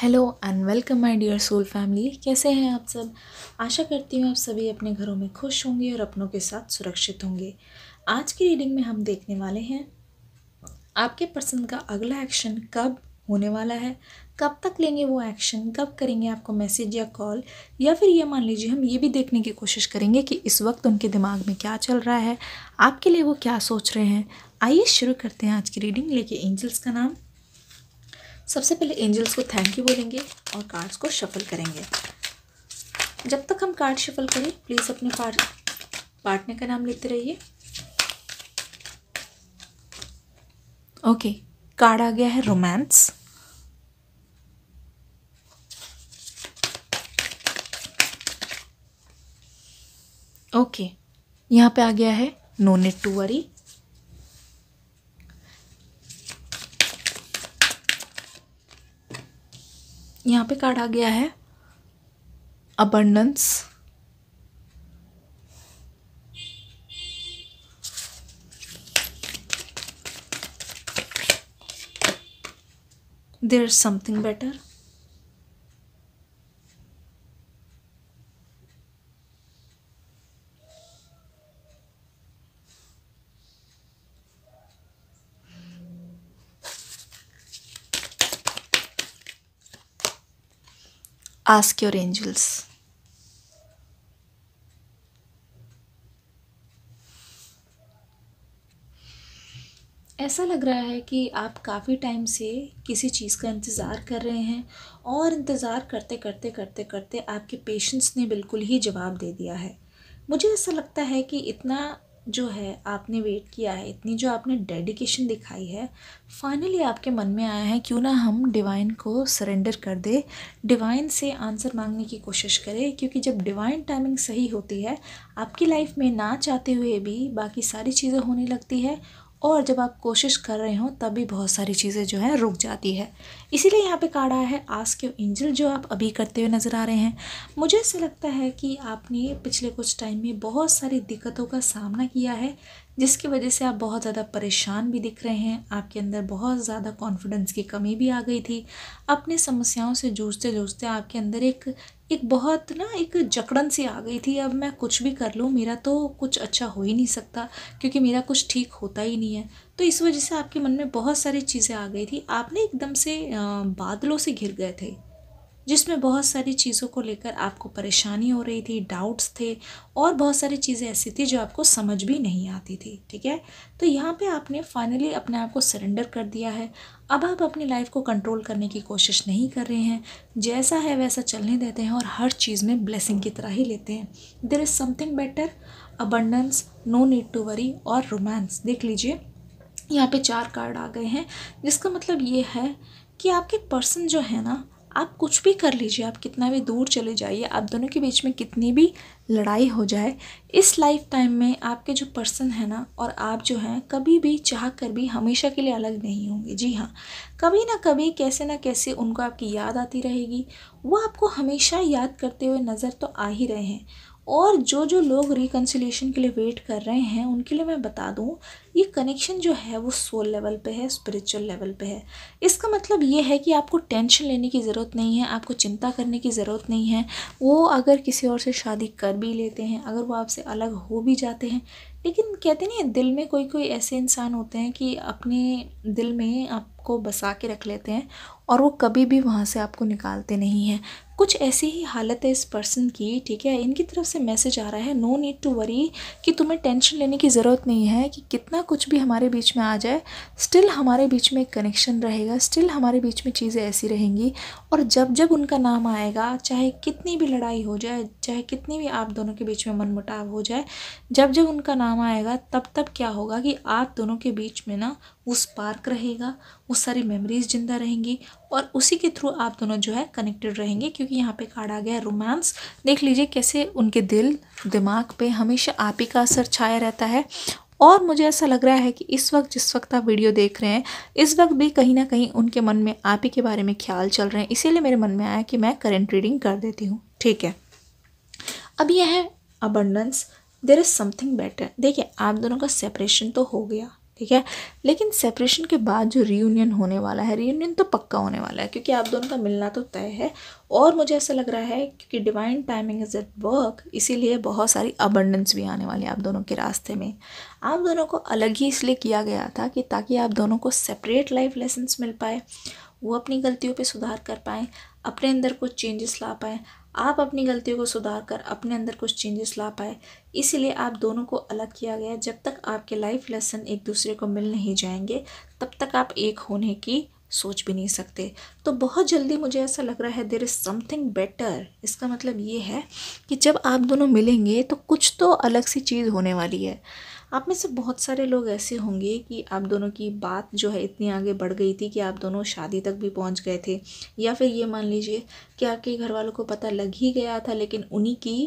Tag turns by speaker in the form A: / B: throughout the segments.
A: Hello and welcome my dear soul family कैसे हैं आप सब आशा करती हूँ आप सभी अपने घरों में खुश होंगे और अपनों के साथ सुरक्षित होंगे आज की रीडिंग में हम देखने वाले हैं आपके पर्सन का अगला एक्शन कब होने वाला है कब तक लेंगे वो एक्शन कब करेंगे आपको मैसेज या कॉल या फिर ये मान लीजिए हम ये भी देखने की कोशिश करेंगे कि इस वक्त उनके दिमाग में क्या चल रहा है आपके लिए वो क्या सोच रहे हैं आइए शुरू करते हैं आज की रीडिंग लेके एंजल्स का नाम सबसे पहले एंजल्स को थैंक यू बोलेंगे और कार्ड्स को शफल करेंगे जब तक हम कार्ड शफल करें प्लीज़ अपने पार्ट पार्टनर का नाम लेते रहिए ओके कार्ड आ गया है रोमांस ओके यहाँ पे आ गया है नो नेट टू वरी यहाँ पे काढ़ा गया है abundance there something better ask your angels. ऐसा लग रहा है कि आप काफ़ी टाइम से किसी चीज़ का इंतज़ार कर रहे हैं और इंतज़ार करते करते करते करते आपके पेशेंस ने बिल्कुल ही जवाब दे दिया है मुझे ऐसा लगता है कि इतना जो है आपने वेट किया है इतनी जो आपने डेडिकेशन दिखाई है फाइनली आपके मन में आया है क्यों ना हम डिवाइन को सरेंडर कर दे डिवाइन से आंसर मांगने की कोशिश करें क्योंकि जब डिवाइन टाइमिंग सही होती है आपकी लाइफ में ना चाहते हुए भी बाकी सारी चीज़ें होने लगती है और जब आप कोशिश कर रहे हो तब भी बहुत सारी चीज़ें जो हैं रुक जाती है इसीलिए यहाँ पे काढ़ा है आज के इंजल जो आप अभी करते हुए नज़र आ रहे हैं मुझे ऐसा लगता है कि आपने पिछले कुछ टाइम में बहुत सारी दिक्कतों का सामना किया है जिसकी वजह से आप बहुत ज़्यादा परेशान भी दिख रहे हैं आपके अंदर बहुत ज़्यादा कॉन्फिडेंस की कमी भी आ गई थी अपनी समस्याओं से जूझते जूझते आपके अंदर एक एक बहुत ना एक जकड़न सी आ गई थी अब मैं कुछ भी कर लूँ मेरा तो कुछ अच्छा हो ही नहीं सकता क्योंकि मेरा कुछ ठीक होता ही नहीं है तो इस वजह से आपके मन में बहुत सारी चीज़ें आ गई थी आपने एकदम से बादलों से घिर गए थे जिसमें बहुत सारी चीज़ों को लेकर आपको परेशानी हो रही थी डाउट्स थे और बहुत सारी चीज़ें ऐसी थी जो आपको समझ भी नहीं आती थी ठीक है तो यहाँ पे आपने फाइनली अपने आप को सरेंडर कर दिया है अब आप अपनी लाइफ को कंट्रोल करने की कोशिश नहीं कर रहे हैं जैसा है वैसा चलने देते हैं और हर चीज़ में ब्लेसिंग की तरह ही लेते हैं there is something better abundance no need to worry और रोमांस देख लीजिए यहाँ पे चार कार्ड आ गए हैं जिसका मतलब ये है कि आपके पर्सन जो है ना आप कुछ भी कर लीजिए आप कितना भी दूर चले जाइए आप दोनों के बीच में कितनी भी लड़ाई हो जाए इस लाइफ टाइम में आपके जो पर्सन है ना और आप जो हैं कभी भी चाह कर भी हमेशा के लिए अलग नहीं होंगे जी हाँ कभी ना कभी कैसे ना कैसे उनको आपकी याद आती रहेगी वो आपको हमेशा याद करते हुए नज़र तो आ ही रहे हैं और जो जो लोग रिकन्सिलेशन के लिए वेट कर रहे हैं उनके लिए मैं बता दूं ये कनेक्शन जो है वो सोल लेवल पे है स्पिरिचुअल लेवल पे है इसका मतलब ये है कि आपको टेंशन लेने की ज़रूरत नहीं है आपको चिंता करने की ज़रूरत नहीं है वो अगर किसी और से शादी कर भी लेते हैं अगर वो आपसे अलग हो भी जाते हैं लेकिन कहते नहीं दिल में कोई कोई ऐसे इंसान होते हैं कि अपने दिल में आप को बसा के रख लेते हैं और वो कभी भी वहाँ से आपको निकालते नहीं हैं कुछ ऐसी ही हालत है इस पर्सन की ठीक है इनकी तरफ से मैसेज आ रहा है नो नीड टू वरी कि तुम्हें टेंशन लेने की ज़रूरत नहीं है कि कितना कुछ भी हमारे बीच में आ जाए स्टिल हमारे बीच में एक कनेक्शन रहेगा स्टिल हमारे बीच में चीज़ें ऐसी रहेंगी और जब जब उनका नाम आएगा चाहे कितनी भी लड़ाई हो जाए चाहे कितनी भी आप दोनों के बीच में मनमुटाव हो जाए जब जब उनका नाम आएगा तब तब क्या होगा कि आप दोनों के बीच में ना वो स्पार्क रहेगा वो सारी मेमोरीज़ ज़िंदा रहेंगी और उसी के थ्रू आप दोनों जो है कनेक्टेड रहेंगे क्योंकि यहाँ पे कार्ड आ गया रोमांस देख लीजिए कैसे उनके दिल दिमाग पे हमेशा आप ही का असर छाया रहता है और मुझे ऐसा लग रहा है कि इस वक्त जिस वक्त आप वीडियो देख रहे हैं इस वक्त भी कहीं ना कहीं उनके मन में आप ही के बारे में ख्याल चल रहे हैं इसीलिए मेरे मन में आया कि मैं करेंट रीडिंग कर देती हूँ ठीक है अब यह है abundance there is something better देखिए आप दोनों का सेपरेशन तो हो गया ठीक है लेकिन सेपरेशन के बाद जो रीयूनियन होने वाला है रीयूनियन तो पक्का होने वाला है क्योंकि आप दोनों का मिलना तो तय है और मुझे ऐसा लग रहा है क्योंकि divine timing is at work इसीलिए बहुत सारी अबंडेंस भी आने वाली है आप दोनों के रास्ते में आप दोनों को अलग ही इसलिए किया गया था कि ताकि आप दोनों को सेपरेट लाइफ लेसन्स मिल पाए वो अपनी गलतियों पर सुधार कर पाएँ अपने अंदर कुछ चेंजेस ला पाएँ आप अपनी गलतियों को सुधार कर अपने अंदर कुछ चेंजेस ला पाए इसीलिए आप दोनों को अलग किया गया जब तक आपके लाइफ लेसन एक दूसरे को मिल नहीं जाएंगे तब तक आप एक होने की सोच भी नहीं सकते तो बहुत जल्दी मुझे ऐसा लग रहा है देर इज़ समथिंग बेटर इसका मतलब ये है कि जब आप दोनों मिलेंगे तो कुछ तो अलग सी चीज़ होने वाली है आप में से बहुत सारे लोग ऐसे होंगे कि आप दोनों की बात जो है इतनी आगे बढ़ गई थी कि आप दोनों शादी तक भी पहुंच गए थे या फिर ये मान लीजिए कि आपके घर वालों को पता लग ही गया था लेकिन उन्हीं की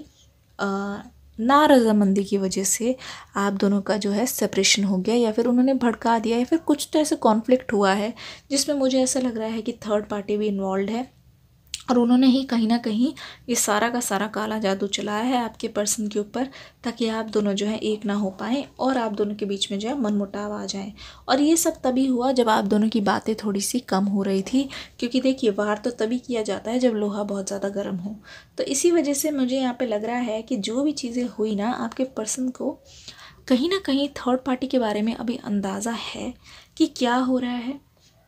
A: ना रजामंदी की वजह से आप दोनों का जो है सेपरेशन हो गया या फिर उन्होंने भड़का दिया या फिर कुछ तो ऐसा कॉन्फ्लिक्ट हुआ है जिसमें मुझे ऐसा लग रहा है कि थर्ड पार्टी भी इन्वॉल्व है और उन्होंने ही कहीं ना कहीं ये सारा का सारा काला जादू चलाया है आपके पर्सन के ऊपर ताकि आप दोनों जो है एक ना हो पाएँ और आप दोनों के बीच में जो है मनमुटाव आ जाए और ये सब तभी हुआ जब आप दोनों की बातें थोड़ी सी कम हो रही थी क्योंकि देखिए वार तो तभी किया जाता है जब लोहा बहुत ज़्यादा गर्म हो तो इसी वजह से मुझे यहाँ पर लग रहा है कि जो भी चीज़ें हुई ना आपके पर्सन को कहीं ना कहीं थर्ड पार्टी के बारे में अभी अंदाज़ा है कि क्या हो रहा है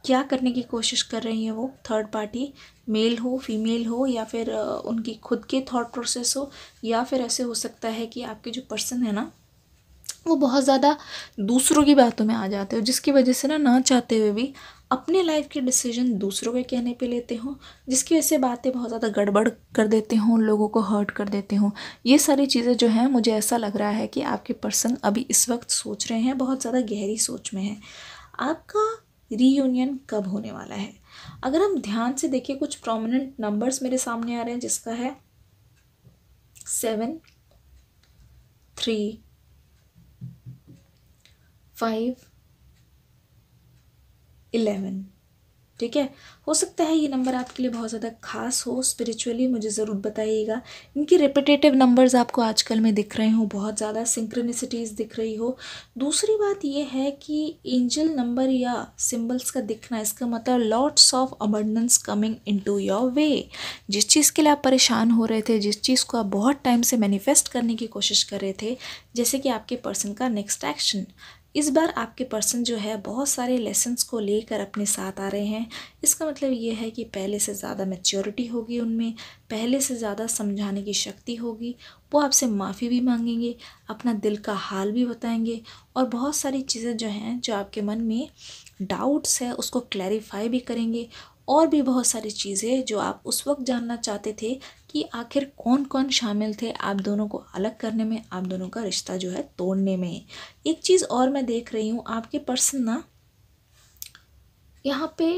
A: क्या करने की कोशिश कर रही है वो थर्ड पार्टी मेल हो फीमेल हो या फिर उनकी खुद के थॉट प्रोसेस हो या फिर ऐसे हो सकता है कि आपके जो पर्सन है ना वो बहुत ज़्यादा दूसरों की बातों में आ जाते हो जिसकी वजह से ना ना चाहते हुए भी अपने लाइफ के डिसीजन दूसरों के कहने पे लेते हो जिसकी वजह से बातें बहुत ज़्यादा गड़बड़ कर देते हों लोगों को हर्ट कर देते हों ये सारी चीज़ें जो हैं मुझे ऐसा लग रहा है कि आपके पर्सन अभी इस वक्त सोच रहे हैं बहुत ज़्यादा गहरी सोच में है आपका रीयूनियन कब होने वाला है अगर हम ध्यान से देखें कुछ प्रोमिनेंट नंबर्स मेरे सामने आ रहे हैं जिसका है सेवन थ्री फाइव इलेवन ठीक है हो सकता है ये नंबर आपके लिए बहुत ज़्यादा खास हो स्पिरिचुअली मुझे ज़रूर बताइएगा इनके रिपीटेटिव नंबर्स आपको आजकल में दिख रहे हों बहुत ज़्यादा सिंक्रनिसिटीज़ दिख रही हो दूसरी बात ये है कि एंजल नंबर या सिंबल्स का दिखना इसका मतलब lots of abundance coming into your way जिस चीज़ के लिए आप परेशान हो रहे थे जिस चीज़ को आप बहुत टाइम से मैनिफेस्ट करने की कोशिश कर रहे थे जैसे कि आपके पर्सन का नेक्स्ट एक्शन इस बार आपके पर्सन जो है बहुत सारे लेसन्स को लेकर अपने साथ आ रहे हैं इसका मतलब ये है कि पहले से ज़्यादा मैच्योरिटी होगी उनमें पहले से ज़्यादा समझाने की शक्ति होगी वो आपसे माफ़ी भी मांगेंगे अपना दिल का हाल भी बताएंगे और बहुत सारी चीज़ें जो हैं जो आपके मन में डाउट्स है उसको क्लैरिफाई भी करेंगे और भी बहुत सारी चीज़ें जो आप उस वक्त जानना चाहते थे कि आखिर कौन कौन शामिल थे आप दोनों को अलग करने में आप दोनों का रिश्ता जो है तोड़ने में एक चीज़ और मैं देख रही हूँ आपके पर्सन ना यहाँ पे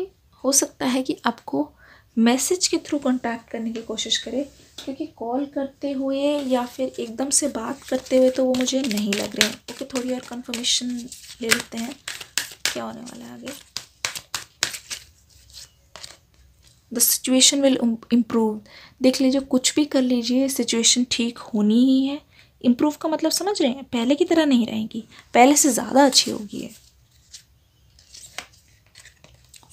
A: हो सकता है कि आपको मैसेज के थ्रू कांटेक्ट करने की कोशिश करें क्योंकि कॉल करते हुए या फिर एकदम से बात करते हुए तो वो मुझे नहीं लग रहे हैं ओके थोड़ी और कन्फर्मेशन ले लेते हैं क्या होने वाला है आगे द सिचुएशन विल इम्प्रूव देख लीजिए कुछ भी कर लीजिए सिचुएशन ठीक होनी ही है इम्प्रूव का मतलब समझ रहे हैं पहले की तरह नहीं रहेगी पहले से ज़्यादा अच्छी होगी है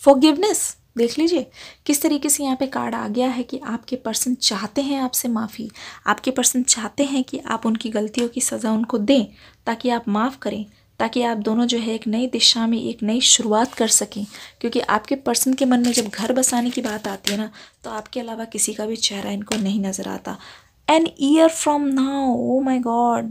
A: फॉरगिवनेस देख लीजिए किस तरीके से यहाँ पे कार्ड आ गया है कि आपके पर्सन चाहते हैं आपसे माफ़ी आपके पर्सन चाहते हैं कि आप उनकी गलतियों की सज़ा उनको दें ताकि आप माफ़ करें ताकि आप दोनों जो है एक नई दिशा में एक नई शुरुआत कर सकें क्योंकि आपके पर्सन के मन में जब घर बसाने की बात आती है ना तो आपके अलावा किसी का भी चेहरा इनको नहीं नज़र आता an year from now oh my god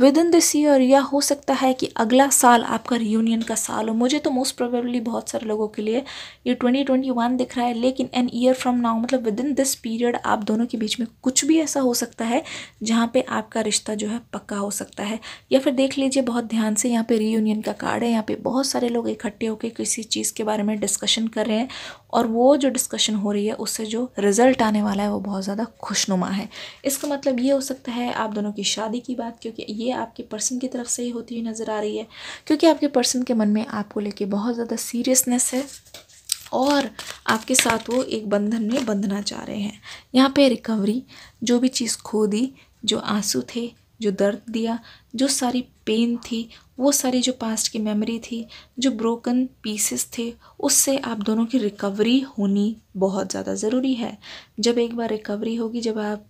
A: within this year या हो सकता है कि अगला साल आपका रियूनियन का साल हो मुझे तो मोस्ट प्रोबेबली बहुत सारे लोगों के लिए ये ट्वेंटी ट्वेंटी वन दिख रहा है लेकिन एन ईयर फ्रॉम नाउ मतलब विद इन दिस पीरियड आप दोनों के बीच में कुछ भी ऐसा हो सकता है जहाँ पे आपका रिश्ता जो है पक्का हो सकता है या फिर देख लीजिए बहुत ध्यान से यहाँ पे रीयूनियन का कार्ड है यहाँ पे बहुत सारे लोग इकट्ठे होकर किसी चीज़ के बारे में डिस्कशन कर रहे हैं और वो जो डिस्कशन हो रही है उससे जो रिज़ल्ट आने वाला है वो बहुत ज़्यादा खुशनुमा है इसका मतलब ये हो सकता है आप दोनों की शादी की बात क्योंकि ये आपके पर्सन की तरफ से ही होती हुई नज़र आ रही है क्योंकि आपके पर्सन के मन में आपको लेके बहुत ज़्यादा सीरियसनेस है और आपके साथ वो एक बंधन में बंधना चाह रहे हैं यहाँ पर रिकवरी जो भी चीज़ खो दी जो आंसू थे जो दर्द दिया जो सारी पेन थी वो सारी जो पास्ट की मेमोरी थी जो ब्रोकन पीसेस थे उससे आप दोनों की रिकवरी होनी बहुत ज़्यादा ज़रूरी है जब एक बार रिकवरी होगी जब आप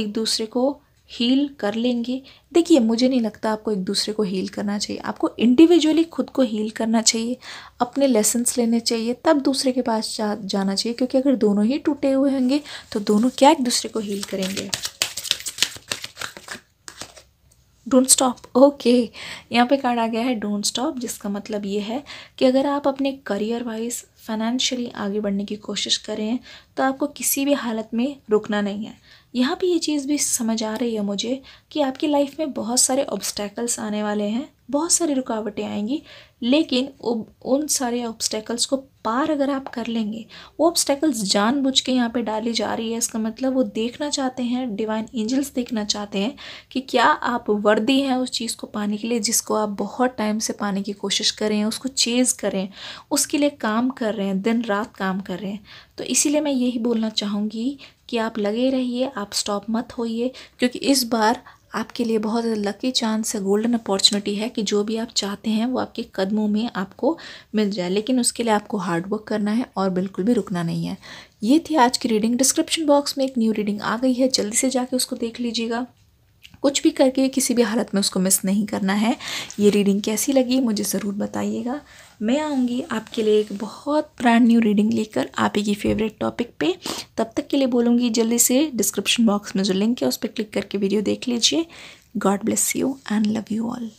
A: एक दूसरे को हील कर लेंगे देखिए मुझे नहीं लगता आपको एक दूसरे को हील करना चाहिए आपको इंडिविजुअली खुद को हील करना चाहिए अपने लेसन्स लेने चाहिए तब दूसरे के पास जा, जाना चाहिए क्योंकि अगर दोनों ही टूटे हुए होंगे तो दोनों क्या एक दूसरे को हील करेंगे डोंट स्टॉप ओके यहाँ पे कार्ड आ गया है डोंट स्टॉप जिसका मतलब ये है कि अगर आप अपने करियर वाइज फाइनेंशियली आगे बढ़ने की कोशिश करें तो आपको किसी भी हालत में रुकना नहीं है यहाँ पे ये चीज़ भी समझ आ रही है मुझे कि आपकी लाइफ में बहुत सारे ऑब्स्टेकल्स आने वाले हैं बहुत सारी रुकावटें आएंगी लेकिन उन सारे ऑब्स्टेकल्स को पार अगर आप कर लेंगे वो ऑब्स्टेकल्स जानबूझ के यहाँ पे डाली जा रही है इसका मतलब वो देखना चाहते हैं डिवाइन एंजल्स देखना चाहते हैं कि क्या आप वर्दी हैं उस चीज़ को पाने के लिए जिसको आप बहुत टाइम से पाने की कोशिश कर रहे हैं उसको चेज़ करें उसके लिए काम कर रहे हैं दिन रात काम कर रहे हैं तो इसीलिए मैं यही बोलना चाहूँगी कि आप लगे रहिए आप स्टॉप मत होइए क्योंकि इस बार आपके लिए बहुत लकी चांस है गोल्डन अपॉर्चुनिटी है कि जो भी आप चाहते हैं वो आपके कदमों में आपको मिल जाए लेकिन उसके लिए आपको हार्डवर्क करना है और बिल्कुल भी रुकना नहीं है ये थी आज की रीडिंग डिस्क्रिप्शन बॉक्स में एक न्यू रीडिंग आ गई है जल्दी से जाके उसको देख लीजिएगा कुछ भी करके किसी भी हालत में उसको मिस नहीं करना है ये रीडिंग कैसी लगी मुझे ज़रूर बताइएगा मैं आऊँगी आपके लिए एक बहुत ब्रांड न्यू रीडिंग लेकर आप ही की फेवरेट टॉपिक पे तब तक के लिए बोलूँगी जल्दी से डिस्क्रिप्शन बॉक्स में जो लिंक है उस पर क्लिक करके वीडियो देख लीजिए god bless you and love you all